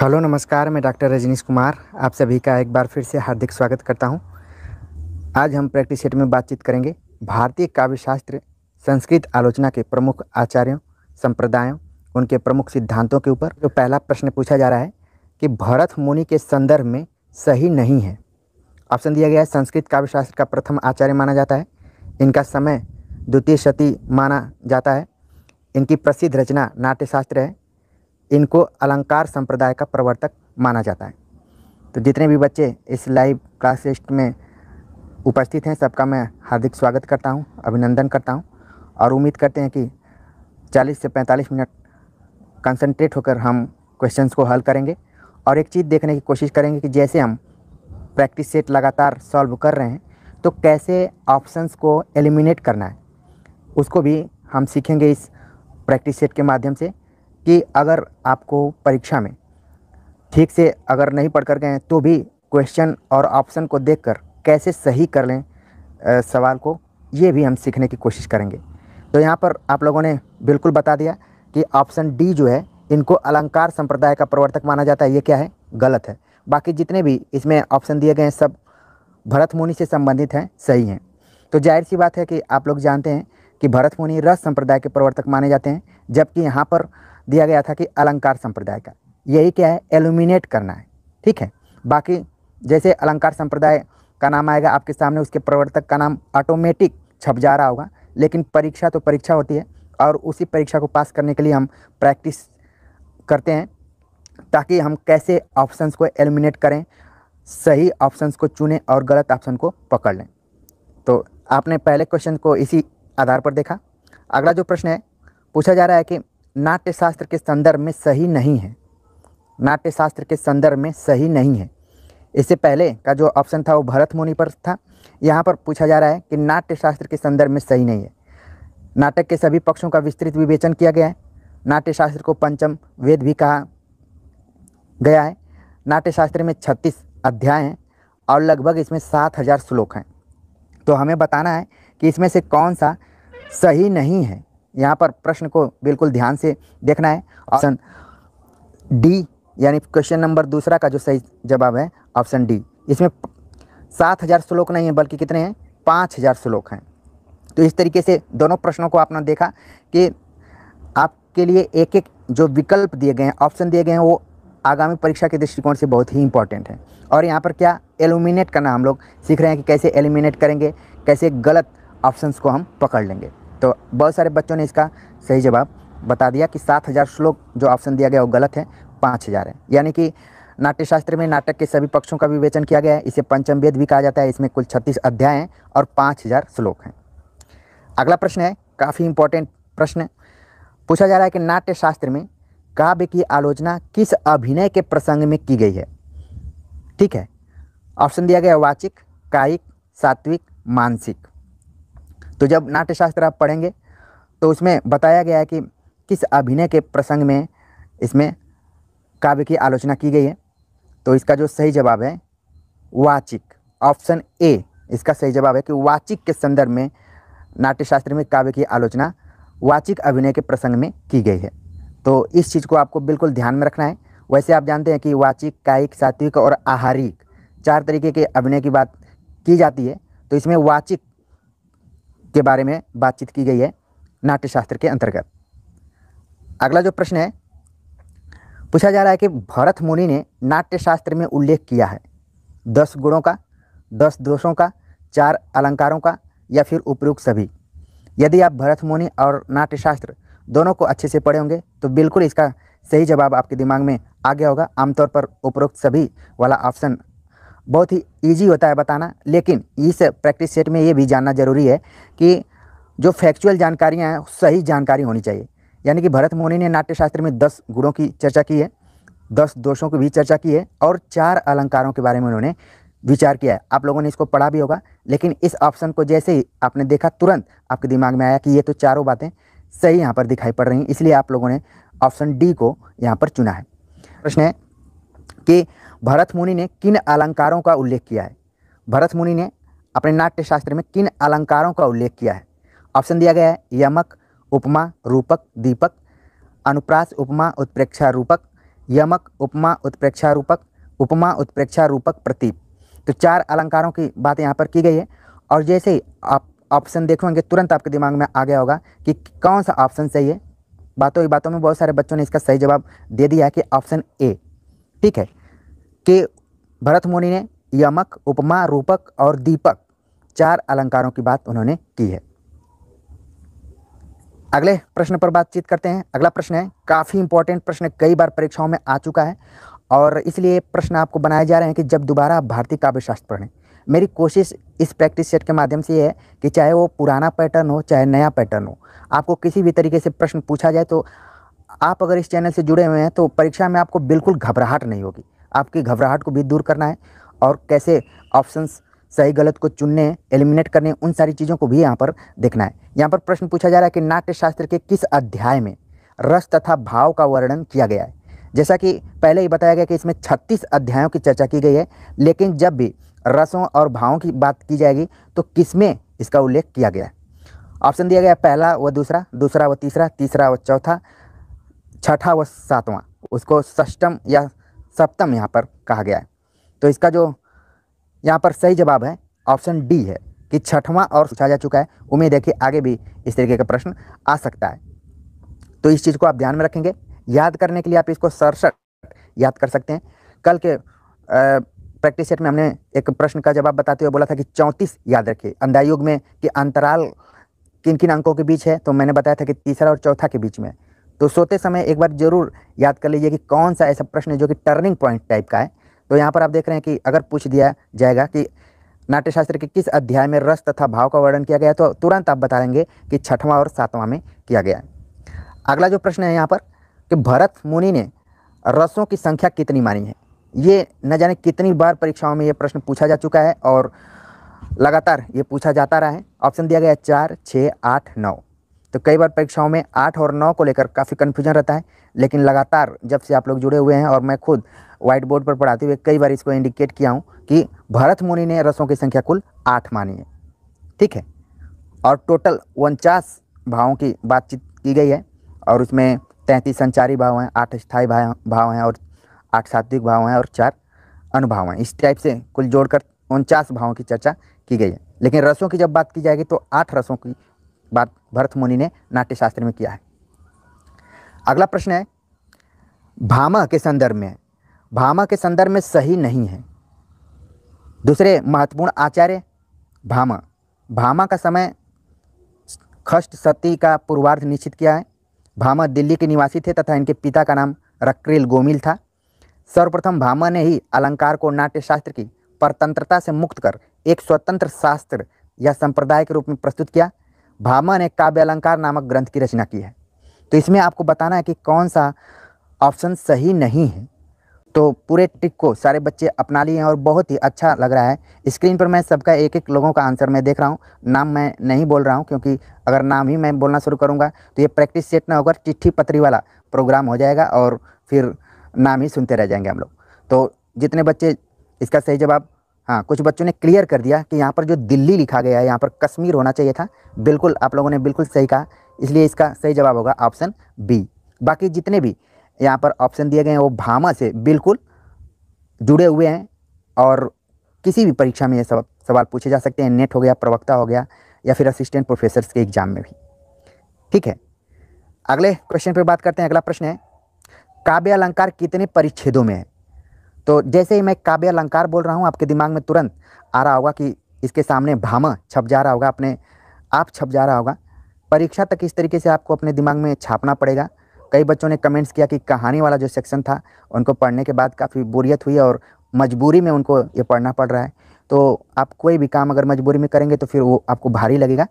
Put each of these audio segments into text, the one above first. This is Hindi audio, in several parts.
हेलो नमस्कार मैं डॉक्टर रजनीश कुमार आप सभी का एक बार फिर से हार्दिक स्वागत करता हूं। आज हम प्रैक्टिस सेट में बातचीत करेंगे भारतीय काव्यशास्त्र संस्कृत आलोचना के प्रमुख आचार्यों संप्रदायों उनके प्रमुख सिद्धांतों के ऊपर जो पहला प्रश्न पूछा जा रहा है कि भरत मुनि के संदर्भ में सही नहीं है ऑप्शन दिया गया है संस्कृत काव्यशास्त्र का प्रथम आचार्य माना जाता है इनका समय द्वितीय शती माना जाता है इनकी प्रसिद्ध रचना नाट्यशास्त्र है इनको अलंकार संप्रदाय का प्रवर्तक माना जाता है तो जितने भी बच्चे इस लाइव क्लास टेस्ट में उपस्थित हैं सबका मैं हार्दिक स्वागत करता हूं, अभिनंदन करता हूं और उम्मीद करते हैं कि 40 से 45 मिनट कंसंट्रेट होकर हम क्वेश्चंस को हल करेंगे और एक चीज़ देखने की कोशिश करेंगे कि जैसे हम प्रैक्टिस सेट लगातार सॉल्व कर रहे हैं तो कैसे ऑप्शंस को एलिमिनेट करना है उसको भी हम सीखेंगे इस प्रैक्टिस सेट के माध्यम से कि अगर आपको परीक्षा में ठीक से अगर नहीं पढ़ कर गए तो भी क्वेश्चन और ऑप्शन को देखकर कैसे सही कर लें आ, सवाल को ये भी हम सीखने की कोशिश करेंगे तो यहाँ पर आप लोगों ने बिल्कुल बता दिया कि ऑप्शन डी जो है इनको अलंकार संप्रदाय का प्रवर्तक माना जाता है ये क्या है गलत है बाकी जितने भी इसमें ऑप्शन दिए गए हैं सब भरत मुनि से संबंधित हैं सही हैं तो जाहिर सी बात है कि आप लोग जानते हैं कि भरत मुनि रस संप्रदाय के प्रवर्तक माने जाते हैं जबकि यहाँ पर दिया गया था कि अलंकार संप्रदाय का यही क्या है एलुमिनेट करना है ठीक है बाकी जैसे अलंकार संप्रदाय का नाम आएगा आपके सामने उसके प्रवर्तक का नाम ऑटोमेटिक छप जा रहा होगा लेकिन परीक्षा तो परीक्षा होती है और उसी परीक्षा को पास करने के लिए हम प्रैक्टिस करते हैं ताकि हम कैसे ऑप्शंस को एलिमिनेट करें सही ऑप्शंस को चुनें और गलत ऑप्शन को पकड़ लें तो आपने पहले क्वेश्चन को इसी आधार पर देखा अगला जो प्रश्न है पूछा जा रहा है कि नाट्यशास्त्र के संदर्भ में सही नहीं है नाट्यशास्त्र के संदर्भ में सही नहीं है इससे पहले का जो ऑप्शन था वो भरत मुनि पर था यहाँ पर पूछा जा रहा है कि नाट्यशास्त्र के संदर्भ में सही नहीं है नाटक के सभी पक्षों का विस्तृत विवेचन किया गया है नाट्यशास्त्र को पंचम वेद भी कहा गया है नाट्यशास्त्र में छत्तीस अध्याय हैं और लगभग इसमें सात हज़ार श्लोक हैं तो हमें बताना है कि इसमें से कौन सा सही नहीं है यहाँ पर प्रश्न को बिल्कुल ध्यान से देखना है ऑप्शन डी यानी क्वेश्चन नंबर दूसरा का जो सही जवाब है ऑप्शन डी इसमें सात हज़ार श्लोक नहीं है बल्कि कितने हैं पाँच हज़ार श्लोक हैं तो इस तरीके से दोनों प्रश्नों को आपने देखा कि आपके लिए एक एक जो विकल्प दिए गए हैं ऑप्शन दिए गए हैं वो आगामी परीक्षा के दृष्टिकोण से बहुत ही इंपॉर्टेंट है और यहाँ पर क्या एलुमिनेट करना हम लोग सीख रहे हैं कि कैसे एलिमिनेट करेंगे कैसे गलत ऑप्शंस को हम पकड़ लेंगे तो बहुत सारे बच्चों ने इसका सही जवाब बता दिया कि सात हज़ार श्लोक जो ऑप्शन दिया गया वो गलत है पाँच हज़ार है यानी कि नाट्यशास्त्र में नाटक के सभी पक्षों का विवेचन किया गया है इसे पंचम वेद भी कहा जाता है इसमें कुल छत्तीस अध्याय हैं और पाँच हज़ार श्लोक हैं अगला प्रश्न है काफ़ी इंपॉर्टेंट प्रश्न पूछा जा रहा है कि नाट्यशास्त्र में काव्य की आलोचना किस अभिनय के प्रसंग में की गई है ठीक है ऑप्शन दिया गया वाचिक कायिक सात्विक मानसिक तो जब नाट्यशास्त्र आप पढ़ेंगे तो उसमें बताया गया है कि किस अभिनय के प्रसंग में इसमें काव्य की आलोचना की गई है तो इसका जो सही जवाब है वाचिक ऑप्शन ए इसका सही जवाब है कि वाचिक के संदर्भ में नाट्यशास्त्र में काव्य की आलोचना वाचिक अभिनय के प्रसंग में की गई है तो इस चीज़ को आपको बिल्कुल ध्यान में रखना है वैसे आप जानते हैं कि वाचिक कायिक सात्विक और आहारिक चार तरीके के अभिनय की बात की जाती है तो इसमें वाचिक के बारे में बातचीत की गई है नाट्यशास्त्र के अंतर्गत अगला जो प्रश्न है पूछा जा रहा है कि भरत मुनि ने नाट्यशास्त्र में उल्लेख किया है दस गुणों का दस दोषों का चार अलंकारों का या फिर उपयुक्त सभी यदि आप भरत मुनि और नाट्यशास्त्र दोनों को अच्छे से पढ़े होंगे तो बिल्कुल इसका सही जवाब आपके दिमाग में आ गया होगा आमतौर पर उपरोक्त सभी वाला ऑप्शन बहुत ही ईजी होता है बताना लेकिन इस प्रैक्टिस सेट में ये भी जानना ज़रूरी है कि जो फैक्चुअल जानकारियाँ हैं सही जानकारी होनी चाहिए यानी कि भरत मोहनी ने नाट्यशास्त्र में दस गुणों की चर्चा की है दस दोषों की भी चर्चा की है और चार अलंकारों के बारे में उन्होंने विचार किया है आप लोगों ने इसको पढ़ा भी होगा लेकिन इस ऑप्शन को जैसे ही आपने देखा तुरंत आपके दिमाग में आया कि ये तो चारों बातें सही यहाँ पर दिखाई पड़ रही हैं इसलिए आप लोगों ने ऑप्शन डी को यहाँ पर चुना है प्रश्न है कि भरत मुनि ने किन अलंकारों का उल्लेख किया है भरत मुनि ने अपने नाट्य शास्त्र में किन अलंकारों का उल्लेख किया है ऑप्शन दिया गया है यमक उपमा रूपक दीपक अनुप्रास उपमा उत्प्रेक्षा रूपक यमक उपमा उत्प्रेक्षा रूपक उपमा उत्प्रेक्षा रूपक प्रतीप तो चार अलंकारों की बात यहाँ पर की गई है और जैसे ही आप ऑप्शन देखेंगे तुरंत आपके दिमाग में आ गया होगा कि कौन सा ऑप्शन सही है बातों की बातों में बहुत सारे बच्चों ने इसका सही जवाब दे दिया है कि ऑप्शन ए ठीक है के भरत मुनि ने यमक उपमा रूपक और दीपक चार अलंकारों की बात उन्होंने की है अगले प्रश्न पर बातचीत करते हैं अगला प्रश्न है काफ़ी इंपॉर्टेंट प्रश्न कई बार परीक्षाओं में आ चुका है और इसलिए प्रश्न आपको बनाए जा रहे हैं कि जब दोबारा आप भारतीय काव्यशास्त्र पढ़ें मेरी कोशिश इस प्रैक्टिस सेट के माध्यम से ये है कि चाहे वो पुराना पैटर्न हो चाहे नया पैटर्न हो आपको किसी भी तरीके से प्रश्न पूछा जाए तो आप अगर इस चैनल से जुड़े हुए हैं तो परीक्षा में आपको बिल्कुल घबराहट नहीं होगी आपकी घबराहट को भी दूर करना है और कैसे ऑप्शंस सही गलत को चुनने एलिमिनेट करने उन सारी चीज़ों को भी यहाँ पर देखना है यहाँ पर प्रश्न पूछा जा रहा है कि नाट्यशास्त्र के किस अध्याय में रस तथा भाव का वर्णन किया गया है जैसा कि पहले ही बताया गया कि इसमें 36 अध्यायों की चर्चा की गई है लेकिन जब भी रसों और भावों की बात की जाएगी तो किसमें इसका उल्लेख किया गया है ऑप्शन दिया गया पहला व दूसरा दूसरा व तीसरा तीसरा व चौथा छठा व सातवां उसको सष्टम या सप्तम यहाँ पर कहा गया है तो इसका जो यहाँ पर सही जवाब है ऑप्शन डी है कि छठवां और पूछा जा चुका है उम्मीद है कि आगे भी इस तरीके का प्रश्न आ सकता है तो इस चीज़ को आप ध्यान में रखेंगे याद करने के लिए आप इसको सड़सठ याद कर सकते हैं कल के प्रैक्टिस सेट में हमने एक प्रश्न का जवाब बताते हुए बोला था कि चौंतीस याद रखिए अंधायुग में कि अंतराल किन किन अंकों के बीच है तो मैंने बताया था कि तीसरा और चौथा के बीच में तो सोते समय एक बार ज़रूर याद कर लीजिए कि कौन सा ऐसा प्रश्न है जो कि टर्निंग पॉइंट टाइप का है तो यहाँ पर आप देख रहे हैं कि अगर पूछ दिया जाएगा कि नाट्यशास्त्र के किस अध्याय में रस तथा भाव का वर्णन किया गया तो तुरंत आप बताएंगे कि छठवां और सातवां में किया गया है अगला जो प्रश्न है यहाँ पर कि भरत मुनि ने रसों की संख्या कितनी मानी है ये न जाने कितनी बार परीक्षाओं में ये प्रश्न पूछा जा चुका है और लगातार ये पूछा जाता रहा है ऑप्शन दिया गया चार छः आठ नौ तो कई बार परीक्षाओं में आठ और नौ को लेकर काफ़ी कन्फ्यूजन रहता है लेकिन लगातार जब से आप लोग जुड़े हुए हैं और मैं खुद व्हाइट बोर्ड पर पढ़ाते हुए कई बार इसको इंडिकेट किया हूँ कि भरत मुनि ने रसों की संख्या कुल आठ मानी है ठीक है और टोटल उनचास भावों की बातचीत की गई है और उसमें तैंतीस संचारी भाव हैं आठ स्थायी भाव भाव हैं और आठ सात्विक भाव हैं और चार अनुभाव हैं इस टाइप से कुल जोड़कर उनचास भावों की चर्चा की गई है लेकिन रसों की जब बात की जाएगी तो आठ रसों की बात भरत मुनि ने नाट्यशास्त्र में किया है अगला प्रश्न है भामा के संदर्भ में भामा के संदर्भ में सही नहीं है दूसरे महत्वपूर्ण आचार्य भामा भामा का समय खष्ट सती का पूर्वार्ध निश्चित किया है भामा दिल्ली के निवासी थे तथा इनके पिता का नाम रक्रिल गोमिल था सर्वप्रथम भामा ने ही अलंकार को नाट्यशास्त्र की परतंत्रता से मुक्त कर एक स्वतंत्र शास्त्र या संप्रदाय के रूप में प्रस्तुत किया भामा ने काव्य अलंकार नामक ग्रंथ की रचना की है तो इसमें आपको बताना है कि कौन सा ऑप्शन सही नहीं है तो पूरे टिक को सारे बच्चे अपना लिए हैं और बहुत ही अच्छा लग रहा है स्क्रीन पर मैं सबका एक एक लोगों का आंसर मैं देख रहा हूँ नाम मैं नहीं बोल रहा हूँ क्योंकि अगर नाम ही मैं बोलना शुरू करूँगा तो ये प्रैक्टिस सेट ना होकर चिट्ठी पत्री वाला प्रोग्राम हो जाएगा और फिर नाम ही सुनते रह जाएंगे हम लोग तो जितने बच्चे इसका सही जवाब हाँ कुछ बच्चों ने क्लियर कर दिया कि यहाँ पर जो दिल्ली लिखा गया है यहाँ पर कश्मीर होना चाहिए था बिल्कुल आप लोगों ने बिल्कुल सही कहा इसलिए इसका सही जवाब होगा ऑप्शन बी बाकी जितने भी यहाँ पर ऑप्शन दिए गए हैं वो भामा से बिल्कुल जुड़े हुए हैं और किसी भी परीक्षा में ये सब सवाल पूछे जा सकते हैं नेट हो गया प्रवक्ता हो गया या फिर असिस्टेंट प्रोफेसर के एग्जाम में भी ठीक है अगले क्वेश्चन पर बात करते हैं अगला प्रश्न है काव्य अलंकार कितने परिच्छेदों में है तो जैसे ही मैं काव्य अलंकार बोल रहा हूँ आपके दिमाग में तुरंत आ रहा होगा कि इसके सामने भामा छप जा रहा होगा अपने आप छप जा रहा होगा परीक्षा तक इस तरीके से आपको अपने दिमाग में छापना पड़ेगा कई बच्चों ने कमेंट्स किया कि कहानी वाला जो सेक्शन था उनको पढ़ने के बाद काफ़ी बोरियत हुई और मजबूरी में उनको ये पढ़ना पड़ रहा है तो आप कोई भी काम अगर मजबूरी में करेंगे तो फिर वो आपको भारी लगेगा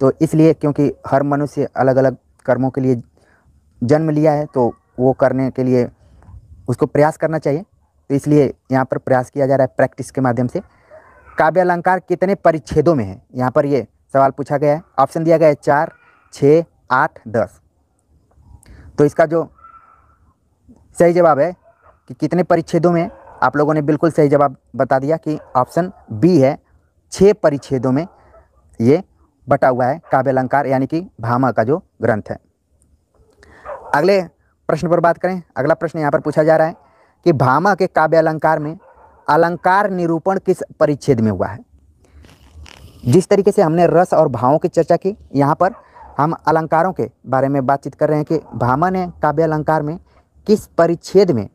तो इसलिए क्योंकि हर मनुष्य अलग अलग कर्मों के लिए जन्म लिया है तो वो करने के लिए उसको प्रयास करना चाहिए तो इसलिए यहाँ पर प्रयास किया जा रहा है प्रैक्टिस के माध्यम से काव्य अलंकार कितने परिच्छेदों में है यहाँ पर ये सवाल पूछा गया है ऑप्शन दिया गया है चार छः आठ दस तो इसका जो सही जवाब है कि कितने परिच्छेदों में आप लोगों ने बिल्कुल सही जवाब बता दिया कि ऑप्शन बी है छः परिच्छेदों में ये बटा हुआ है काव्य अलंकार यानी कि भामा का जो ग्रंथ है अगले प्रश्न पर बात करें अगला प्रश्न यहाँ पर पूछा जा रहा है कि भामा के काव्य अलंकार में अलंकार निरूपण किस परिच्छेद में हुआ है जिस तरीके से हमने रस और भावों की चर्चा की यहाँ पर हम अलंकारों के बारे में बातचीत कर रहे हैं कि भामा ने काव्य अलंकार में किस परिच्छेद में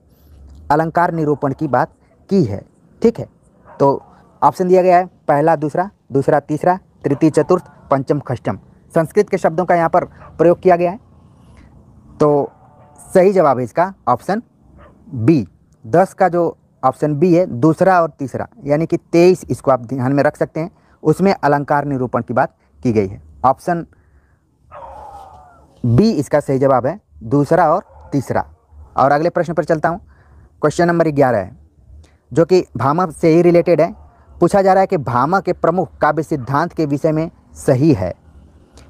अलंकार निरूपण की बात की है ठीक है तो ऑप्शन दिया गया है पहला दूसरा दूसरा तीसरा तृतीय चतुर्थ पंचम खष्टम संस्कृत के शब्दों का यहाँ पर प्रयोग किया गया है तो सही जवाब है इसका ऑप्शन बी दस का जो ऑप्शन बी है दूसरा और तीसरा यानी कि तेईस इसको आप ध्यान में रख सकते हैं उसमें अलंकार निरूपण की बात की गई है ऑप्शन बी इसका सही जवाब है दूसरा और तीसरा और अगले प्रश्न पर चलता हूँ क्वेश्चन नंबर ग्यारह है जो कि भामा से ही रिलेटेड है पूछा जा रहा है कि भामा के प्रमुख काव्य सिद्धांत के विषय में सही है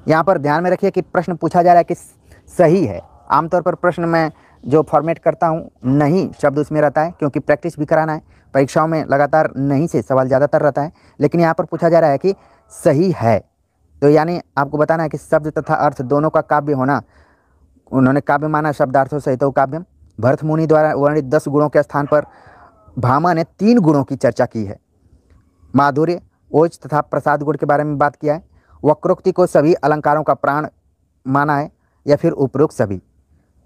यहाँ पर ध्यान में रखिए कि प्रश्न पूछा जा रहा है कि सही है आमतौर पर प्रश्न में जो फॉर्मेट करता हूँ नहीं शब्द उसमें रहता है क्योंकि प्रैक्टिस भी कराना है परीक्षाओं में लगातार नहीं से सवाल ज़्यादातर रहता है लेकिन यहाँ पर पूछा जा रहा है कि सही है तो यानी आपको बताना है कि शब्द तथा अर्थ दोनों का काव्य होना उन्होंने काव्य माना शब्दार्थों सहित तो काव्य भरत मुनि द्वारा वर्णित दस गुणों के स्थान पर भामा ने तीन गुणों की चर्चा की है माधुर्य ओज तथा प्रसाद गुण के बारे में बात किया है वक्रोक्ति को सभी अलंकारों का प्राण माना है या फिर उपरोक्त सभी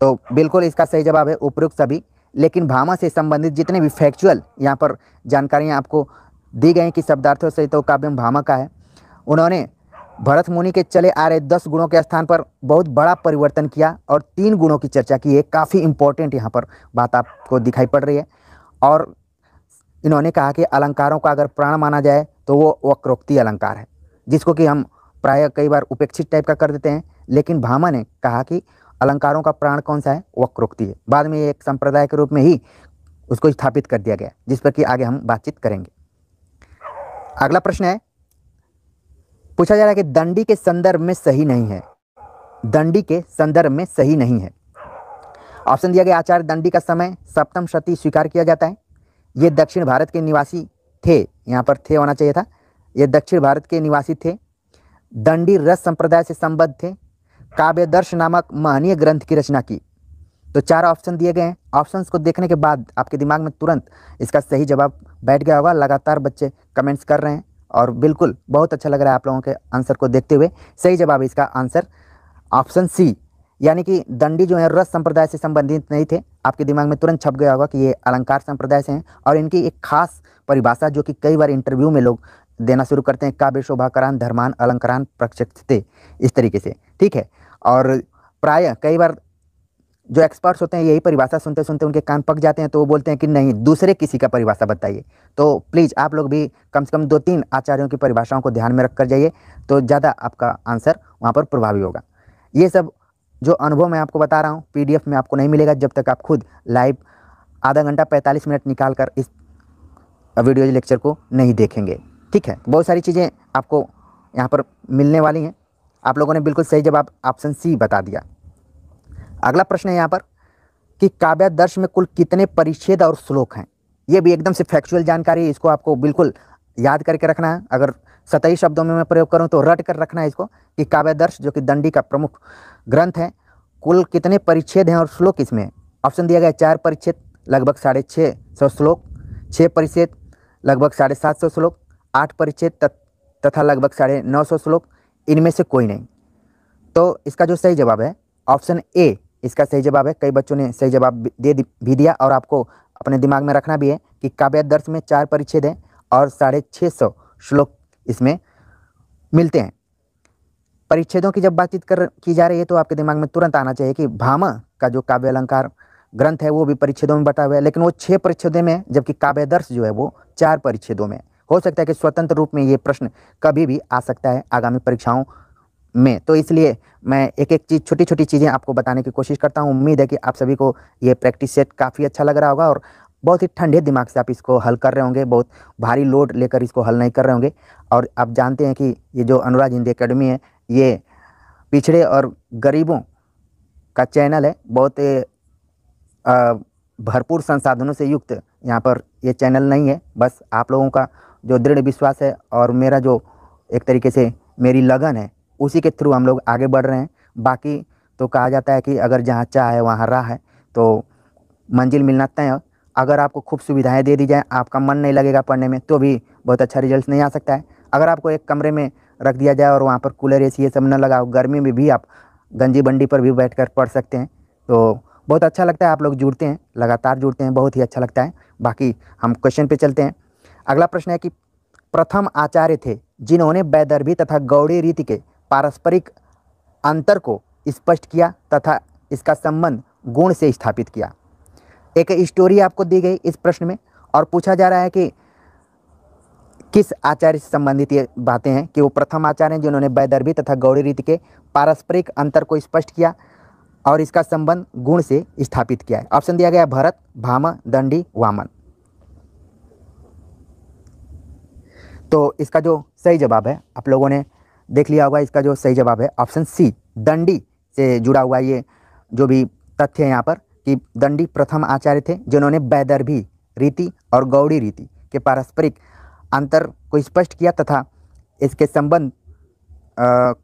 तो बिल्कुल इसका सही जवाब है उपयुक्त सभी लेकिन भामा से संबंधित जितने भी फैक्चुअल यहाँ पर जानकारियाँ आपको दी गई कि शब्दार्थों से तो काव्य भामा का है उन्होंने भरत मुनि के चले आ रहे दस गुणों के स्थान पर बहुत बड़ा परिवर्तन किया और तीन गुणों की चर्चा की है काफ़ी इम्पोर्टेंट यहाँ पर बात आपको दिखाई पड़ रही है और इन्होंने कहा कि अलंकारों का अगर प्राण माना जाए तो वो वक्रोक्ति अलंकार है जिसको कि हम प्राय कई बार उपेक्षित टाइप का कर देते हैं लेकिन भामा ने कहा कि अलंकारों का प्राण कौन सा है वक्रोक्ति है बाद में एक संप्रदाय के रूप में ही उसको स्थापित कर दिया गया जिस पर कि आगे हम बातचीत करेंगे अगला प्रश्न है पूछा जा रहा है कि दंडी के संदर्भ में सही नहीं है दंडी के संदर्भ में सही नहीं है ऑप्शन दिया गया आचार्य दंडी का समय सप्तम शती स्वीकार किया जाता है ये दक्षिण भारत के निवासी थे यहाँ पर थे होना चाहिए था ये दक्षिण भारत के निवासी थे दंडी रस संप्रदाय से संबद्ध थे काव्य दर्श नामक महनीय ग्रंथ की रचना की तो चार ऑप्शन दिए गए हैं ऑप्शंस को देखने के बाद आपके दिमाग में तुरंत इसका सही जवाब बैठ गया होगा लगातार बच्चे कमेंट्स कर रहे हैं और बिल्कुल बहुत अच्छा लग रहा है आप लोगों के आंसर को देखते हुए सही जवाब इसका आंसर ऑप्शन सी यानी कि दंडी जो है रस संप्रदाय से संबंधित नहीं थे आपके दिमाग में तुरंत छप गया होगा कि ये अलंकार संप्रदाय से हैं और इनकी एक खास परिभाषा जो कि कई बार इंटरव्यू में लोग देना शुरू करते हैं काव्य शोभाकरान धर्मान अलंकरान प्रक्षिप्त इस तरीके से ठीक है और प्राय कई बार जो एक्सपर्ट्स होते हैं यही परिभाषा सुनते सुनते उनके कान पक जाते हैं तो वो बोलते हैं कि नहीं दूसरे किसी का परिभाषा बताइए तो प्लीज़ आप लोग भी कम से कम दो तीन आचार्यों की परिभाषाओं को ध्यान में रख कर जाइए तो ज़्यादा आपका आंसर वहाँ पर प्रभावी होगा ये सब जो अनुभव मैं आपको बता रहा हूँ पी में आपको नहीं मिलेगा जब तक आप खुद लाइव आधा घंटा पैंतालीस मिनट निकाल कर इस वीडियो लेक्चर को नहीं देखेंगे ठीक है बहुत सारी चीज़ें आपको यहाँ पर मिलने वाली हैं आप लोगों ने बिल्कुल सही जवाब ऑप्शन सी बता दिया अगला प्रश्न है यहाँ पर कि काव्यादर्श में कुल कितने परिच्छेद और श्लोक हैं ये भी एकदम से फैक्चुअल जानकारी है इसको आपको बिल्कुल याद करके रखना है अगर सतही शब्दों में मैं प्रयोग करूँ तो रट कर रखना है इसको कि काव्यादर्श जो कि दंडी का प्रमुख ग्रंथ है कुल कितने परिच्छेद हैं और श्लोक इसमें ऑप्शन दिया गया चार परिच्छेद लगभग साढ़े छः सौ श्लोक छः परिच्छेद लगभग साढ़े सात सौ श्लोक आठ परिच्छेद तथा लगभग साढ़े नौ सौ श्लोक इनमें से कोई नहीं तो इसका जो सही जवाब है ऑप्शन ए इसका सही जवाब है कई बच्चों ने सही जवाब दे भी दिया और आपको अपने दिमाग में रखना भी है कि दर्श में चार परिच्छेद हैं और साढ़े छः सौ श्लोक इसमें मिलते हैं परिच्छेदों की जब बातचीत कर की जा रही है तो आपके दिमाग में तुरंत आना चाहिए कि भामा का जो काव्य अलंकार ग्रंथ है वो भी परिच्छेदों में बटा हुआ है लेकिन वो छः परिच्छेदों में जबकि दर्श जो है वो चार परिच्छेदों में हो सकता है कि स्वतंत्र रूप में ये प्रश्न कभी भी आ सकता है आगामी परीक्षाओं में तो इसलिए मैं एक एक चीज़ छोटी छोटी चीज़ें आपको बताने की कोशिश करता हूँ उम्मीद है कि आप सभी को ये प्रैक्टिस सेट काफ़ी अच्छा लग रहा होगा और बहुत ही ठंडे दिमाग से आप इसको हल कर रहे होंगे बहुत भारी लोड लेकर इसको हल नहीं कर रहे होंगे और आप जानते हैं कि ये जो अनुराग हिंदी अकेडमी है ये पिछड़े और गरीबों का चैनल है बहुत भरपूर संसाधनों से युक्त यहाँ पर ये चैनल नहीं है बस आप लोगों का जो दृढ़ विश्वास है और मेरा जो एक तरीके से मेरी लगन है उसी के थ्रू हम लोग आगे बढ़ रहे हैं बाकी तो कहा जाता है कि अगर जहाँ चाह है वहाँ राह है तो मंजिल मिलना तय अगर आपको खूब सुविधाएं दे दी जाए आपका मन नहीं लगेगा पढ़ने में तो भी बहुत अच्छा रिजल्ट नहीं आ सकता है अगर आपको एक कमरे में रख दिया जाए और वहाँ पर कूलर ए ये सब न लगाओ गर्मी में भी आप गंजी बंडी पर भी बैठ कर पढ़ सकते हैं तो बहुत अच्छा लगता है आप लोग जुड़ते हैं लगातार जुड़ते हैं बहुत ही अच्छा लगता है बाकी हम क्वेश्चन पर चलते हैं अगला प्रश्न है कि प्रथम आचार्य थे जिन्होंने बैदर्भी तथा गौड़ी रीति के पारस्परिक अंतर को स्पष्ट किया तथा इसका संबंध गुण से स्थापित किया एक स्टोरी आपको दी गई इस प्रश्न में और पूछा जा रहा है कि किस आचार्य से संबंधित ये बातें हैं कि वो प्रथम आचार्य हैं जिन्होंने बैदर्भी तथा गौड़ी रीति के पारस्परिक अंतर को स्पष्ट किया और इसका संबंध गुण से स्थापित किया है ऑप्शन दिया गया भरत भामा दंडी वामन तो इसका जो सही जवाब है आप लोगों ने देख लिया होगा इसका जो सही जवाब है ऑप्शन सी दंडी से जुड़ा हुआ ये जो भी तथ्य है यहाँ पर कि दंडी प्रथम आचार्य थे जिन्होंने बैदर्भी रीति और गौड़ी रीति के पारस्परिक अंतर को स्पष्ट किया तथा इसके संबंध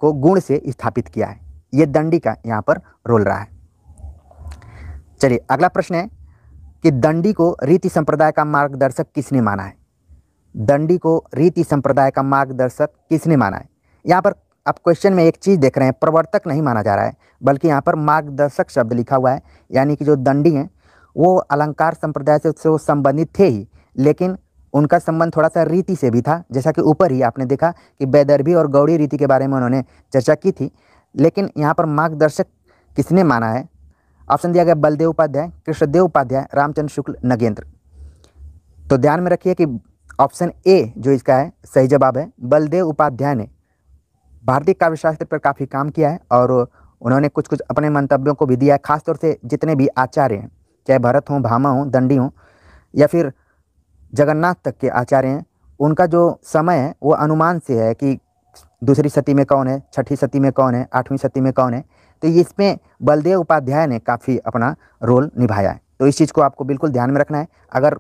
को गुण से स्थापित किया है ये दंडी का यहाँ पर रोल रहा है चलिए अगला प्रश्न है कि दंडी को रीति संप्रदाय का मार्गदर्शक किसने माना है दंडी को रीति संप्रदाय का मार्गदर्शक किसने माना है यहाँ पर आप क्वेश्चन में एक चीज़ देख रहे हैं प्रवर्तक नहीं माना जा रहा है बल्कि यहाँ पर मार्गदर्शक शब्द लिखा हुआ है यानी कि जो दंडी हैं वो अलंकार संप्रदाय से संबंधित थे ही लेकिन उनका संबंध थोड़ा सा रीति से भी था जैसा कि ऊपर ही आपने देखा कि बेदर्भी और गौड़ी रीति के बारे में उन्होंने चर्चा की थी लेकिन यहाँ पर मार्गदर्शक किसने माना है ऑप्शन दिया गया बलदेव उपाध्याय कृष्णदेव उपाध्याय रामचंद्र शुक्ल नगेंद्र तो ध्यान में रखिए कि ऑप्शन ए जो इसका है सही जवाब है बलदेव उपाध्याय ने भारतीय काव्यशास्त्र पर काफ़ी काम किया है और उन्होंने कुछ कुछ अपने मंतव्यों को भी दिया है खासतौर से जितने भी आचार्य हैं चाहे भरत हों भामा हों दंडी हों या फिर जगन्नाथ तक के आचार्य हैं उनका जो समय है वो अनुमान से है कि दूसरी सती में कौन है छठी सती में कौन है आठवीं सती में कौन है तो इसमें बलदेव उपाध्याय ने काफ़ी अपना रोल निभाया है तो इस चीज़ को आपको बिल्कुल ध्यान में रखना है अगर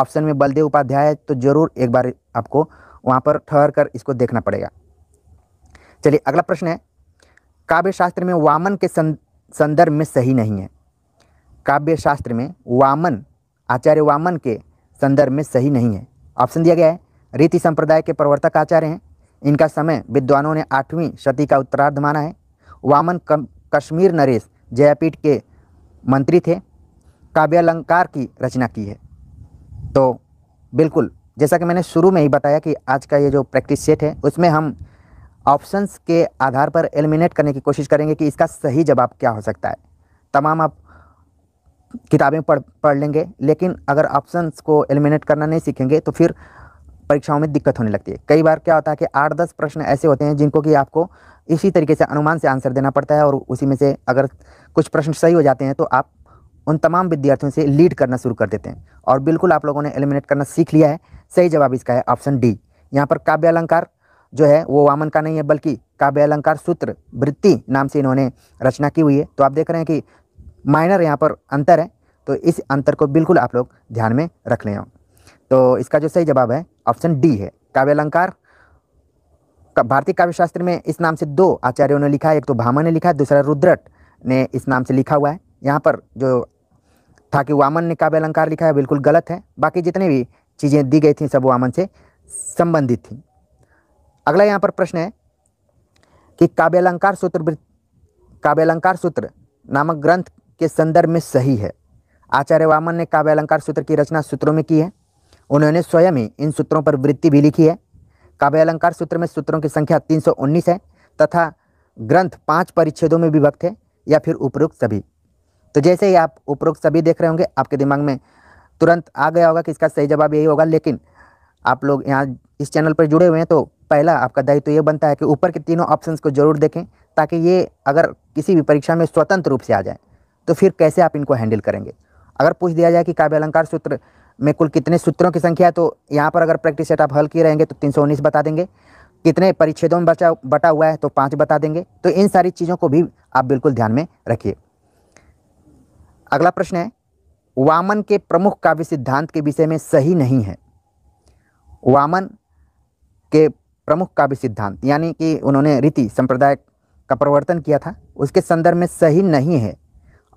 ऑप्शन में बलदेव उपाध्याय है तो ज़रूर एक बार आपको वहाँ पर ठहर कर इसको देखना पड़ेगा चलिए अगला प्रश्न है काव्य शास्त्र में वामन के संदर्भ में सही नहीं है काव्य शास्त्र में वामन आचार्य वामन के संदर्भ में सही नहीं है ऑप्शन दिया गया है रीति संप्रदाय के प्रवर्तक आचार्य हैं इनका समय विद्वानों ने आठवीं शती का उत्तरार्ध माना है वामन कश्मीर नरेश जयापीठ के मंत्री थे काव्यालंकार की रचना की है तो बिल्कुल जैसा कि मैंने शुरू में ही बताया कि आज का ये जो प्रैक्टिस सेट है उसमें हम ऑप्शंस के आधार पर एलिमिनेट करने की कोशिश करेंगे कि इसका सही जवाब क्या हो सकता है तमाम आप किताबें पढ़ पढ़ लेंगे लेकिन अगर ऑप्शंस को एलिमिनेट करना नहीं सीखेंगे तो फिर परीक्षाओं में दिक्कत होने लगती है कई बार क्या होता है कि आठ दस प्रश्न ऐसे होते हैं जिनको कि आपको इसी तरीके से अनुमान से आंसर देना पड़ता है और उसी में से अगर कुछ प्रश्न सही हो जाते हैं तो आप उन तमाम विद्यार्थियों से लीड करना शुरू कर देते हैं और बिल्कुल आप लोगों ने एलिमिनेट करना सीख लिया है सही जवाब इसका है ऑप्शन डी यहाँ पर काव्य अलंकार जो है वो वामन का नहीं है बल्कि काव्य अलंकार सूत्र वृत्ति नाम से इन्होंने रचना की हुई है तो आप देख रहे हैं कि माइनर यहाँ पर अंतर है तो इस अंतर को बिल्कुल आप लोग ध्यान में रख लें तो इसका जो सही जवाब है ऑप्शन डी है काव्य अलंकार का, भारतीय काव्यशास्त्र में इस नाम से दो आचार्यों ने लिखा है एक तो भामा ने लिखा है दूसरा रुद्रट ने इस नाम से लिखा हुआ है यहाँ पर जो था कि वामन ने काव्य अलंकार लिखा है बिल्कुल गलत है बाकी जितने भी चीज़ें दी गई थी सब वामन से संबंधित थी अगला यहाँ पर प्रश्न है कि काव्य अलंकार सूत्र काव्य अलंकार सूत्र नामक ग्रंथ के संदर्भ में सही है आचार्य वामन ने काव्य अलंकार सूत्र की रचना सूत्रों में की है उन्होंने स्वयं ही इन सूत्रों पर वृत्ति भी लिखी है काव्य अलंकार सूत्र में सूत्रों की संख्या 319 है तथा ग्रंथ पांच परिच्छेदों में विभक्त है या फिर उपरोक्त सभी तो जैसे ही आप उपरोक्त सभी देख रहे होंगे आपके दिमाग में तुरंत आ गया होगा कि इसका सही जवाब यही होगा लेकिन आप लोग यहाँ इस चैनल पर जुड़े हुए हैं तो पहला आपका दायित्व तो ये बनता है कि ऊपर के तीनों ऑप्शन को जरूर देखें ताकि ये अगर किसी भी परीक्षा में स्वतंत्र रूप से आ जाए तो फिर कैसे आप इनको हैंडल करेंगे अगर पूछ दिया जाए कि काव्य अलंकार सूत्र में कुल कितने सूत्रों की संख्या है तो यहाँ पर अगर प्रैक्टिस सेट आप हल किए रहेंगे तो तीन बता देंगे कितने परिच्छेदों में बचा बटा हुआ है तो पाँच बता देंगे तो इन सारी चीज़ों को भी आप बिल्कुल ध्यान में रखिए अगला प्रश्न है वामन के प्रमुख काव्य सिद्धांत के विषय में सही नहीं है वामन के प्रमुख काव्य सिद्धांत यानी कि उन्होंने रीति संप्रदाय का प्रवर्तन किया था उसके संदर्भ में सही नहीं है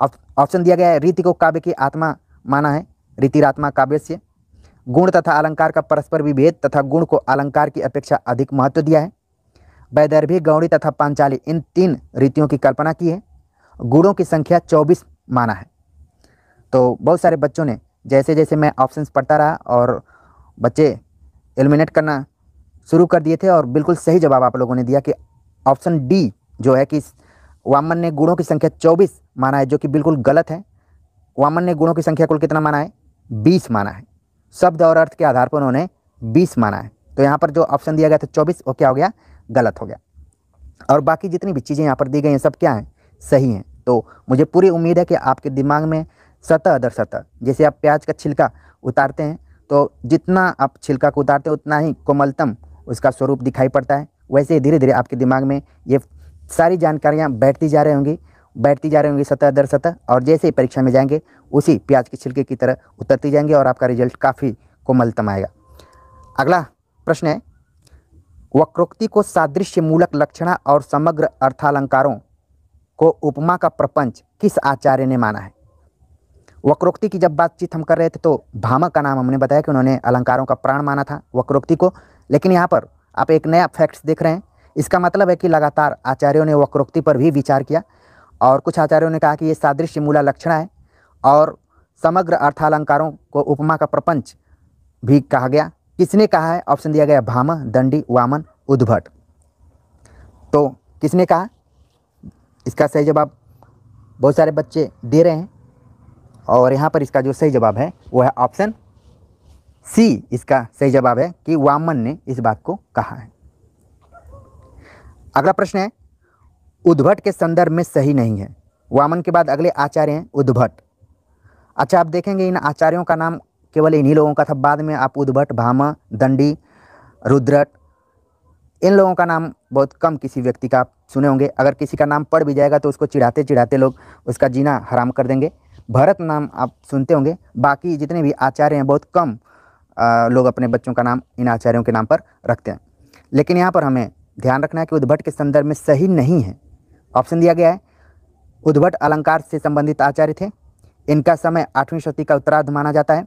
ऑप्शन दिया गया है रीति को काव्य की आत्मा माना है रीतिरात्मा से गुण तथा अलंकार का परस्पर विभेद तथा गुण को अलंकार की अपेक्षा अधिक महत्व दिया है वैदर्भी गौड़ी तथा पांचाली इन तीन रीतियों की कल्पना की है गुणों की संख्या चौबीस माना है तो बहुत सारे बच्चों ने जैसे जैसे मैं ऑप्शंस पढ़ता रहा और बच्चे एलिमिनेट करना शुरू कर दिए थे और बिल्कुल सही जवाब आप लोगों ने दिया कि ऑप्शन डी जो है कि वामन ने गुणों की संख्या 24 माना है जो कि बिल्कुल गलत है वामन ने गुणों की संख्या कुल कितना माना है 20 माना है शब्द और अर्थ के आधार पर उन्होंने 20 माना है तो यहाँ पर जो ऑप्शन दिया गया था 24 वो क्या हो गया गलत हो गया और बाकी जितनी भी चीज़ें यहाँ पर दी गई हैं सब क्या हैं सही हैं तो मुझे पूरी उम्मीद है कि आपके दिमाग में सतह दर सतह जैसे आप प्याज का छिलका उतारते हैं तो जितना आप छिलका को उतारते हैं उतना ही कोमलतम उसका स्वरूप दिखाई पड़ता है वैसे ही धीरे धीरे आपके दिमाग में ये सारी जानकारियाँ बैठती जा रही होंगी बैठती जा रही होंगी सतह दर सतह और जैसे ही परीक्षा में जाएंगे उसी प्याज के छिलके की तरह उतरती जाएंगे और आपका रिजल्ट काफ़ी कोमलतम आएगा अगला प्रश्न है वक्रोक्ति को सादृश्य मूलक लक्षणा और समग्र अर्थालंकारों को उपमा का प्रपंच किस आचार्य ने माना है वक्रोक्ति की जब बातचीत हम कर रहे थे तो भामा का नाम हमने बताया कि उन्होंने अलंकारों का प्राण माना था वक्रोक्ति को लेकिन यहाँ पर आप एक नया फैक्ट्स देख रहे हैं इसका मतलब है कि लगातार आचार्यों ने वक्रोक्ति पर भी विचार किया और कुछ आचार्यों ने कहा कि ये सादृश्य मूला लक्षण है और समग्र अर्थालंकारों को उपमा का प्रपंच भी कहा गया किसने कहा है ऑप्शन दिया गया भामा दंडी वामन उद्भट तो किसने कहा इसका सही जवाब बहुत सारे बच्चे दे रहे हैं और यहाँ पर इसका जो सही जवाब है वो है ऑप्शन सी इसका सही जवाब है कि वामन ने इस बात को कहा है अगला प्रश्न है उद्भट के संदर्भ में सही नहीं है वामन के बाद अगले आचार्य हैं उद्भट अच्छा आप देखेंगे इन आचार्यों का नाम केवल इन्हीं लोगों का था बाद में आप उद्भट भामा दंडी रुद्रट इन लोगों का नाम बहुत कम किसी व्यक्ति का आप सुने होंगे अगर किसी का नाम पड़ भी जाएगा तो उसको चिढ़ाते चिढ़ाते लोग उसका जीना हराम कर देंगे भरत नाम आप सुनते होंगे बाकी जितने भी आचार्य हैं बहुत कम आ, लोग अपने बच्चों का नाम इन आचार्यों के नाम पर रखते हैं लेकिन यहाँ पर हमें ध्यान रखना है कि उद्भट के संदर्भ में सही नहीं है ऑप्शन दिया गया है उद्भट अलंकार से संबंधित आचार्य थे इनका समय आठवीं शती का उत्तरार्ध माना जाता है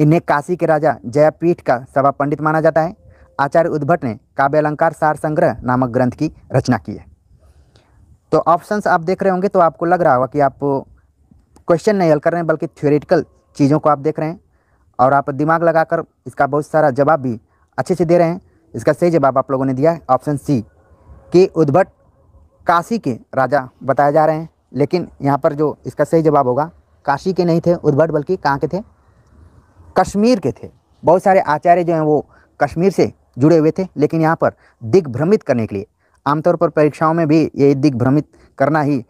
इन्हें काशी के राजा जयापीठ का सभा पंडित माना जाता है आचार्य उद्भट ने काव्य अलंकार सार संग्रह नामक ग्रंथ की रचना की है तो ऑप्शंस आप देख रहे होंगे तो आपको लग रहा होगा कि आप क्वेश्चन नहीं हल कर रहे हैं बल्कि थ्योरेटिकल चीज़ों को आप देख रहे हैं और आप दिमाग लगाकर इसका बहुत सारा जवाब भी अच्छे से दे रहे हैं इसका सही जवाब आप लोगों ने दिया है ऑप्शन सी के उद्भट काशी के राजा बताए जा रहे हैं लेकिन यहाँ पर जो इसका सही जवाब होगा काशी के नहीं थे उद्भट बल्कि कहाँ के थे कश्मीर के थे बहुत सारे आचार्य जो हैं वो कश्मीर से जुड़े हुए थे लेकिन यहाँ पर दिग्भ्रमित करने के लिए आमतौर पर परीक्षाओं में भी ये दिग्भ्रमित करना ही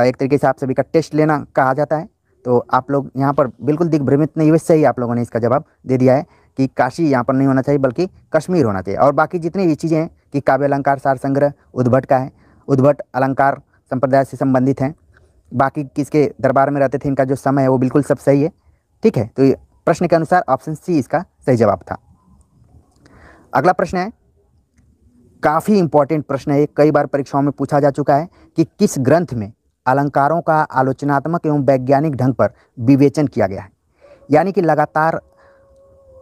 एक तरीके से आप सभी का टेस्ट लेना कहा जाता है तो आप लोग यहाँ पर बिल्कुल दिग्भ्रमित नहीं हुए सही आप लोगों ने इसका जवाब दे दिया है कि काशी यहाँ पर नहीं होना चाहिए बल्कि कश्मीर होना चाहिए और बाकी जितनी भी चीज़ें हैं कि काव्य अलंकार सार संग्रह उद्भट का है उद्भट अलंकार संप्रदाय से संबंधित हैं बाकी किसके दरबार में रहते थे इनका जो समय है वो बिल्कुल सब सही है ठीक है तो प्रश्न के अनुसार ऑप्शन सी इसका सही जवाब था अगला प्रश्न है काफ़ी इंपॉर्टेंट प्रश्न है कई बार परीक्षाओं में पूछा जा चुका है कि किस ग्रंथ में अलंकारों का आलोचनात्मक एवं वैज्ञानिक ढंग पर विवेचन किया गया है यानी कि लगातार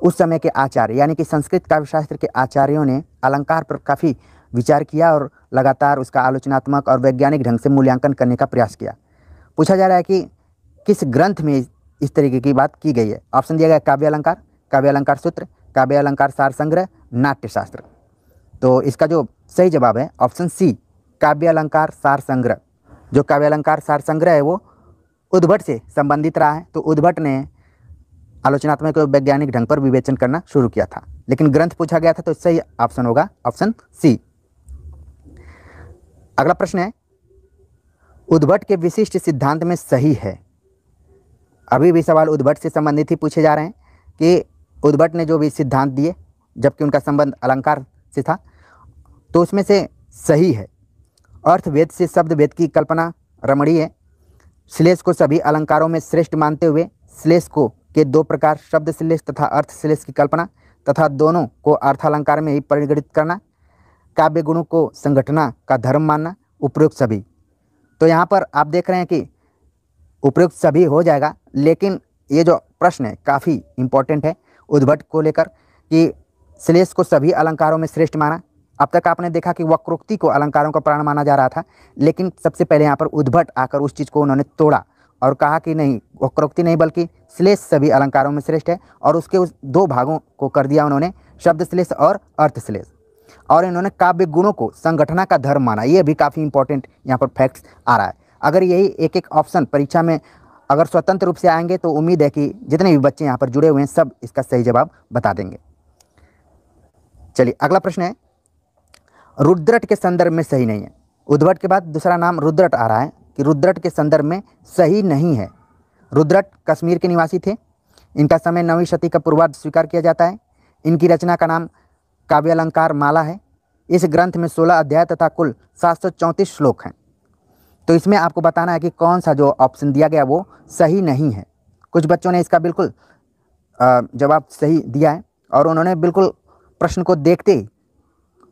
उस समय के आचार्य यानी कि संस्कृत काव्यशास्त्र के आचार्यों ने अलंकार पर काफ़ी विचार किया और लगातार उसका आलोचनात्मक और वैज्ञानिक ढंग से मूल्यांकन करने का प्रयास किया पूछा जा रहा है कि किस ग्रंथ में इस तरीके की बात की गई है ऑप्शन दिया गया काव्य अलंकार काव्य अलंकार सूत्र काव्य अलंकार सार संग्रह नाट्यशास्त्र तो इसका जो सही जवाब है ऑप्शन सी काव्य अलंकार सार संग्रह जो काव्य अलंकार सार संग्रह है वो उद्भट से संबंधित रहा है तो उद्भट ने आलोचनात्मक और वैज्ञानिक ढंग पर विवेचन करना शुरू किया था लेकिन ग्रंथ पूछा गया था तो सही ऑप्शन होगा ऑप्शन सी अगला प्रश्न है उद्भट के विशिष्ट सिद्धांत में सही है अभी भी सवाल उद्भट से संबंधित ही पूछे जा रहे हैं कि उद्भट ने जो भी सिद्धांत दिए जबकि उनका संबंध अलंकार से था तो उसमें से सही है अर्थवेद से शब्द वेद की कल्पना रमणीय है श्लेष को सभी अलंकारों में श्रेष्ठ मानते हुए श्लेष को के दो प्रकार शब्द श्लेष तथा अर्थ श्लेष की कल्पना तथा दोनों को अर्थालंकार में ही परिगणित करना काव्य गुणों को संगठना का धर्म मानना उपयुक्त सभी तो यहाँ पर आप देख रहे हैं कि उपयुक्त सभी हो जाएगा लेकिन ये जो प्रश्न है काफ़ी इम्पोर्टेंट है उद्भट को लेकर कि श्लेष को सभी अलंकारों में श्रेष्ठ माना अब तक आपने देखा कि वक्रोक्ति को अलंकारों का प्राण माना जा रहा था लेकिन सबसे पहले यहाँ पर उद्भट आकर उस चीज़ को उन्होंने तोड़ा और कहा कि नहीं वक्रोक्ति नहीं बल्कि श्लेष सभी अलंकारों में श्रेष्ठ है और उसके उस दो भागों को कर दिया उन्होंने शब्द श्लेष और अर्थ श्लेष और इन्होंने काव्य गुणों को संगठना का धर्म माना ये भी काफ़ी इंपॉर्टेंट यहाँ पर फैक्ट्स आ रहा है अगर यही एक एक ऑप्शन परीक्षा में अगर स्वतंत्र रूप से आएंगे तो उम्मीद है कि जितने भी बच्चे यहाँ पर जुड़े हुए हैं सब इसका सही जवाब बता देंगे चलिए अगला प्रश्न है रुद्रट के संदर्भ में सही नहीं है उद्भट के बाद दूसरा नाम रुद्रट आ रहा है कि रुद्रट के संदर्भ में सही नहीं है रुद्रट कश्मीर के निवासी थे इनका समय नवीं शती का पूर्वाध स्वीकार किया जाता है इनकी रचना का नाम काव्यालंकार माला है इस ग्रंथ में सोलह अध्याय तथा कुल सात श्लोक हैं तो इसमें आपको बताना है कि कौन सा जो ऑप्शन दिया गया वो सही नहीं है कुछ बच्चों ने इसका बिल्कुल जवाब सही दिया है और उन्होंने बिल्कुल प्रश्न को देखते ही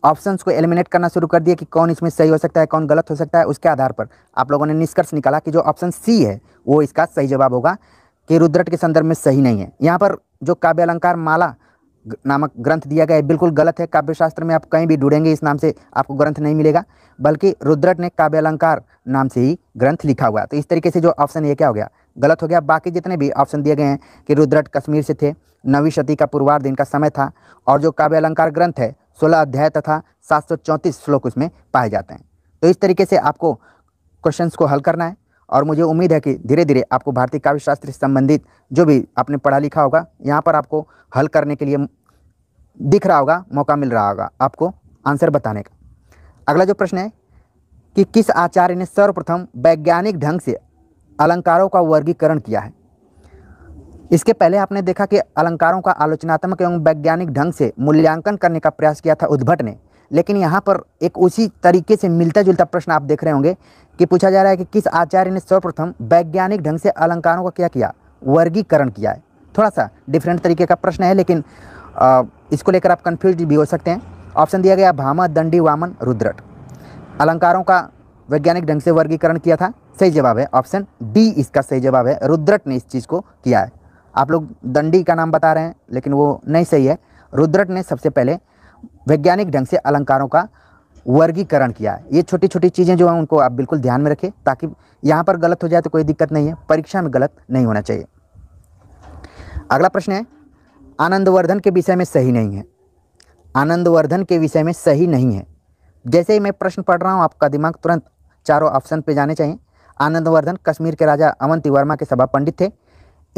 ऑप्शंस को एलिमिनेट करना शुरू कर दिया कि कौन इसमें सही हो सकता है कौन गलत हो सकता है उसके आधार पर आप लोगों ने निष्कर्ष निकाला कि जो ऑप्शन सी है वो इसका सही जवाब होगा कि रुद्रट के संदर्भ में सही नहीं है यहाँ पर जो काव्य अलंकार माला नामक ग्रंथ दिया गया है बिल्कुल गलत है काव्यशास्त्र में आप कहीं भी ढूंढेंगे इस नाम से आपको ग्रंथ नहीं मिलेगा बल्कि रुद्रट ने काव्य अलंकार नाम से ही ग्रंथ लिखा हुआ तो इस तरीके से जो ऑप्शन ये क्या हो गया गलत हो गया बाकी जितने भी ऑप्शन दिए गए हैं कि रुद्रट कश्मीर से थे नवी शती का पूर्वार्ध इनका समय था और जो काव्य अलंकार ग्रंथ है सोलह अध्याय तथा सात श्लोक उसमें पाए जाते हैं तो इस तरीके से आपको क्वेश्चंस को हल करना है और मुझे उम्मीद है कि धीरे धीरे आपको भारतीय काव्यशास्त्र से संबंधित जो भी आपने पढ़ा लिखा होगा यहाँ पर आपको हल करने के लिए दिख रहा होगा मौका मिल रहा होगा आपको आंसर बताने का अगला जो प्रश्न है कि किस आचार्य ने सर्वप्रथम वैज्ञानिक ढंग से अलंकारों का वर्गीकरण किया है इसके पहले आपने देखा कि अलंकारों का आलोचनात्मक एवं वैज्ञानिक ढंग से मूल्यांकन करने का प्रयास किया था उद्भट ने लेकिन यहाँ पर एक उसी तरीके से मिलता जुलता प्रश्न आप देख रहे होंगे कि पूछा जा रहा है कि किस आचार्य ने सर्वप्रथम वैज्ञानिक ढंग से अलंकारों का क्या किया वर्गीकरण किया है थोड़ा सा डिफरेंट तरीके का प्रश्न है लेकिन आ, इसको लेकर आप कन्फ्यूज भी हो सकते हैं ऑप्शन दिया गया भामा दंडी वामन रुद्रट अलंकारों का वैज्ञानिक ढंग से वर्गीकरण किया था सही जवाब है ऑप्शन डी इसका सही जवाब है रुद्रट ने इस चीज़ को किया है आप लोग दंडी का नाम बता रहे हैं लेकिन वो नहीं सही है रुद्रट ने सबसे पहले वैज्ञानिक ढंग से अलंकारों का वर्गीकरण किया ये छोटी छोटी चीज़ें जो हैं उनको आप बिल्कुल ध्यान में रखें ताकि यहाँ पर गलत हो जाए तो कोई दिक्कत नहीं है परीक्षा में गलत नहीं होना चाहिए अगला प्रश्न है आनंदवर्धन के विषय में सही नहीं है आनंदवर्धन के विषय में सही नहीं है जैसे ही मैं प्रश्न पढ़ रहा हूँ आपका दिमाग तुरंत चारों ऑप्शन पर जाने चाहिए आनंदवर्धन कश्मीर के राजा अवंती वर्मा के सभा पंडित थे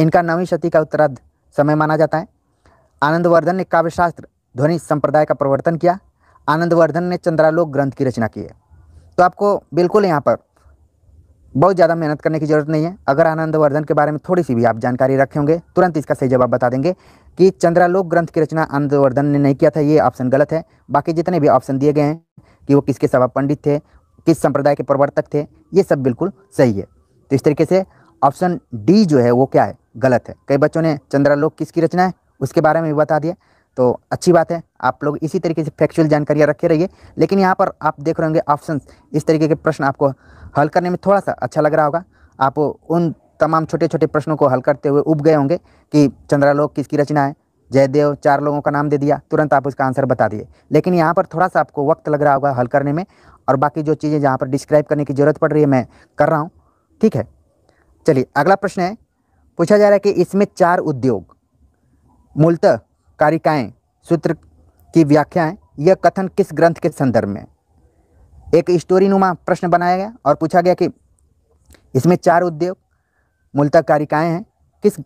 इनका नवीं शती का उत्तराध समय माना जाता है आनंदवर्धन ने काव्यशास्त्र ध्वनि संप्रदाय का प्रवर्तन किया आनंदवर्धन ने चंद्रालोक ग्रंथ की रचना की है तो आपको बिल्कुल यहाँ पर बहुत ज़्यादा मेहनत करने की ज़रूरत नहीं है अगर आनंदवर्धन के बारे में थोड़ी सी भी आप जानकारी रखे होंगे तुरंत इसका सही जवाब बता देंगे कि चंद्रालोक ग्रंथ की रचना आनंदवर्धन ने नहीं किया था ये ऑप्शन गलत है बाकी जितने भी ऑप्शन दिए गए हैं कि वो किसके सभा पंडित थे किस संप्रदाय के प्रवर्तक थे ये सब बिल्कुल सही है तो इस तरीके से ऑप्शन डी जो है वो क्या है गलत है कई बच्चों ने चंद्रालोक किसकी रचना है उसके बारे में भी बता दिया तो अच्छी बात है आप लोग इसी तरीके से फैक्चुअल जानकारियाँ रखे रहिए लेकिन यहाँ पर आप देख रहे होंगे ऑप्शन इस तरीके के प्रश्न आपको हल करने में थोड़ा सा अच्छा लग रहा होगा आप उन तमाम छोटे छोटे प्रश्नों को हल करते हुए उब गए होंगे कि चंद्रालोक किसकी रचना है जयदेव चार लोगों का नाम दे दिया तुरंत आप उसका आंसर बता दिए लेकिन यहाँ पर थोड़ा सा आपको वक्त लग रहा होगा हल करने में और बाकी जो चीज़ें जहाँ पर डिस्क्राइब करने की ज़रूरत पड़ रही है मैं कर रहा हूँ ठीक है चलिए अगला प्रश्न है पूछा जा रहा है कि इसमें चार उद्योग मूलतः कारिकाएँ सूत्र की व्याख्याएं यह कथन किस ग्रंथ के संदर्भ में एक स्टोरी नुमा प्रश्न बनाया गया और पूछा गया कि इसमें चार उद्योग मूलतः कारिकाएँ हैं किस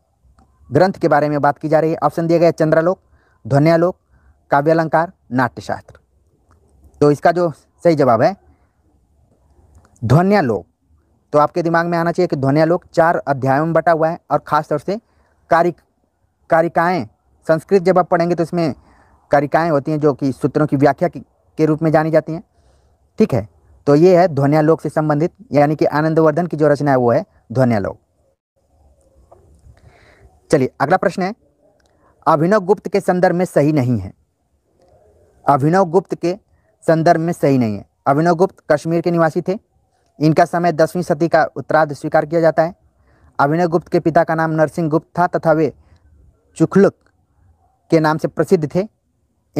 ग्रंथ के बारे में बात की जा रही है ऑप्शन दिया गया चंद्रालोक ध्वन्यालोक काव्यालंकार नाट्यशास्त्र तो इसका जो सही जवाब है ध्वन्यालोक तो आपके दिमाग में आना चाहिए कि ध्वनियालोक चार अध्यायों में बटा हुआ है और ख़ास तौर से कारिक कारिकाएँ संस्कृत जब आप पढ़ेंगे तो इसमें कारिकाएँ होती हैं जो कि सूत्रों की व्याख्या की, के रूप में जानी जाती हैं ठीक है तो ये है ध्वनियालोक से संबंधित यानी कि आनंदवर्धन की जो रचना है वो है ध्वनियालोक चलिए अगला प्रश्न है अभिनव गुप्त के संदर्भ में सही नहीं है अभिनव गुप्त के संदर्भ में सही नहीं है अभिनव गुप्त कश्मीर के निवासी थे इनका समय दसवीं सदी का उत्तराध स्वीकार किया जाता है अभिनय गुप्त के पिता का नाम नरसिंह गुप्त था तथा वे चुखलुक के नाम से प्रसिद्ध थे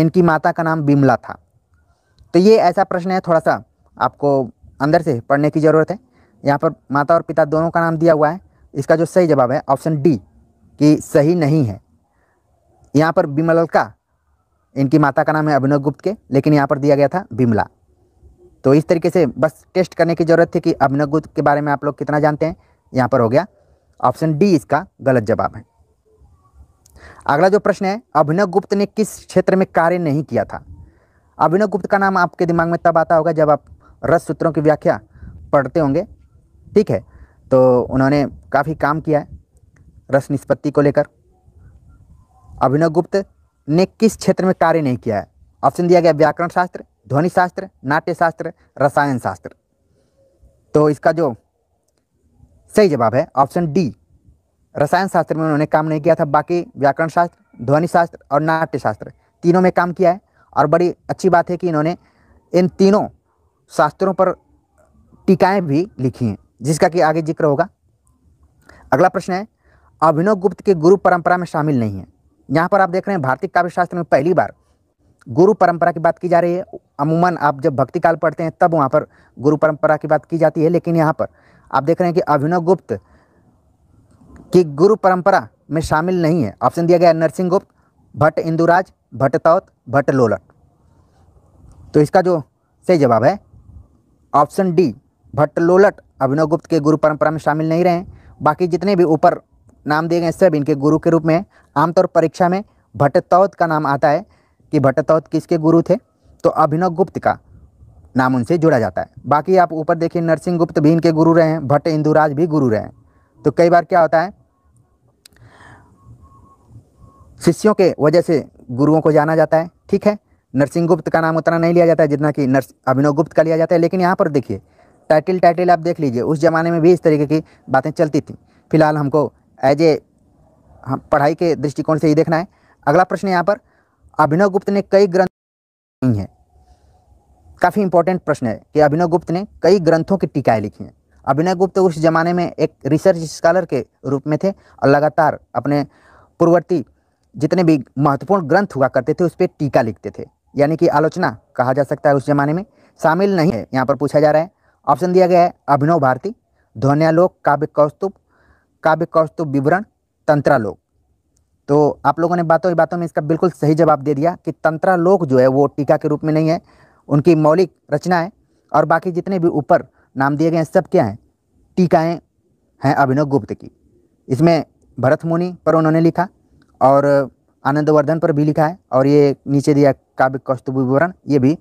इनकी माता का नाम बिमला था तो ये ऐसा प्रश्न है थोड़ा सा आपको अंदर से पढ़ने की ज़रूरत है यहाँ पर माता और पिता दोनों का नाम दिया हुआ है इसका जो सही जवाब है ऑप्शन डी कि सही नहीं है यहाँ पर बिमलका इनकी माता का नाम है अभिनव गुप्त के लेकिन यहाँ पर दिया गया था बिमला तो इस तरीके से बस टेस्ट करने की ज़रूरत थी कि अभिनगुद के बारे में आप लोग कितना जानते हैं यहाँ पर हो गया ऑप्शन डी इसका गलत जवाब है अगला जो प्रश्न है अभिनव गुप्त ने किस क्षेत्र में कार्य नहीं किया था अभिनव गुप्त का नाम आपके दिमाग में तब आता होगा जब आप रस सूत्रों की व्याख्या पढ़ते होंगे ठीक है तो उन्होंने काफ़ी काम किया है रस निष्पत्ति को लेकर अभिनव गुप्त ने किस क्षेत्र में कार्य नहीं किया है ऑप्शन दिया गया व्याकरण शास्त्र ध्वनि शास्त्र नाट्य शास्त्र रसायन शास्त्र तो इसका जो सही जवाब है ऑप्शन डी रसायन शास्त्र में उन्होंने काम नहीं किया था बाकी व्याकरण शास्त्र ध्वनि शास्त्र और नाट्य शास्त्र तीनों में काम किया है और बड़ी अच्छी बात है कि इन्होंने इन तीनों शास्त्रों पर टीकाएं भी लिखी हैं जिसका कि आगे जिक्र होगा अगला प्रश्न है अभिनव गुप्त के गुरु परंपरा में शामिल नहीं है यहाँ पर आप देख रहे हैं भारतीय काव्य शास्त्र में पहली बार गुरु परंपरा की बात की जा रही है अमूमन आप जब भक्ति काल पढ़ते हैं तब वहाँ पर गुरु परंपरा की बात की जाती है लेकिन यहाँ पर आप देख रहे हैं कि अभिनव गुप्त की गुरु परंपरा में शामिल नहीं है ऑप्शन दिया गया है नरसिंह गुप्त भट्ट इंदुराज भट्ट तौत भट्ट लोलट तो इसका जो सही जवाब है option D Bhatt Lollata Abhinavagupta के गुरु परंपरा में शामिल नहीं रहे बाकी जितने भी ऊपर नाम दिए गए सब इनके गुरु के रूप में आमतौर परीक्षा में भट्ट तौत का नाम आता है कि भट्टतौत किसके गुरु थे तो अभिनव गुप्त का नाम उनसे जुड़ा जाता है बाकी आप ऊपर देखिए नरसिंह गुप्त भी इनके गुरु रहे हैं भट्ट इंदुराज भी गुरु रहे हैं तो कई बार क्या होता है शिष्यों के वजह से गुरुओं को जाना जाता है ठीक है नरसिंह गुप्त का नाम उतना नहीं लिया जाता है जितना कि नर्स अभिनव गुप्त का लिया जाता है लेकिन यहाँ पर देखिए टाइटल टाइटल आप देख लीजिए उस ज़माने में भी इस तरीके की बातें चलती थी फिलहाल हमको एज ए हम पढ़ाई के दृष्टिकोण से ही देखना है अगला प्रश्न यहाँ पर अभिनव गुप्त ने कई ग्रंथ नहीं है काफ़ी इंपॉर्टेंट प्रश्न है कि अभिनव गुप्त ने कई ग्रंथों की टीकाएँ लिखी हैं अभिनव गुप्त उस जमाने में एक रिसर्च स्कॉलर के रूप में थे और लगातार अपने पूर्ववर्ती जितने भी महत्वपूर्ण ग्रंथ हुआ करते थे उस पर टीका लिखते थे यानी कि आलोचना कहा जा सकता है उस जमाने में शामिल नहीं है यहाँ पर पूछा जा रहा है ऑप्शन दिया गया है अभिनव भारती ध्वनियालोक काव्य कौस्तुभ काव्य कौस्तुभ विवरण तंत्रालोक तो आप लोगों ने बातों बातों में इसका बिल्कुल सही जवाब दे दिया कि तंत्रा लोक जो है वो टीका के रूप में नहीं है उनकी मौलिक रचना है और बाकी जितने भी ऊपर नाम दिए गए हैं सब क्या हैं टीकाएँ हैं अभिनव गुप्त की इसमें भरत मुनि पर उन्होंने लिखा और आनंदवर्धन पर भी लिखा है और ये नीचे दिया काव्य कौस्तुभ विवरण ये भी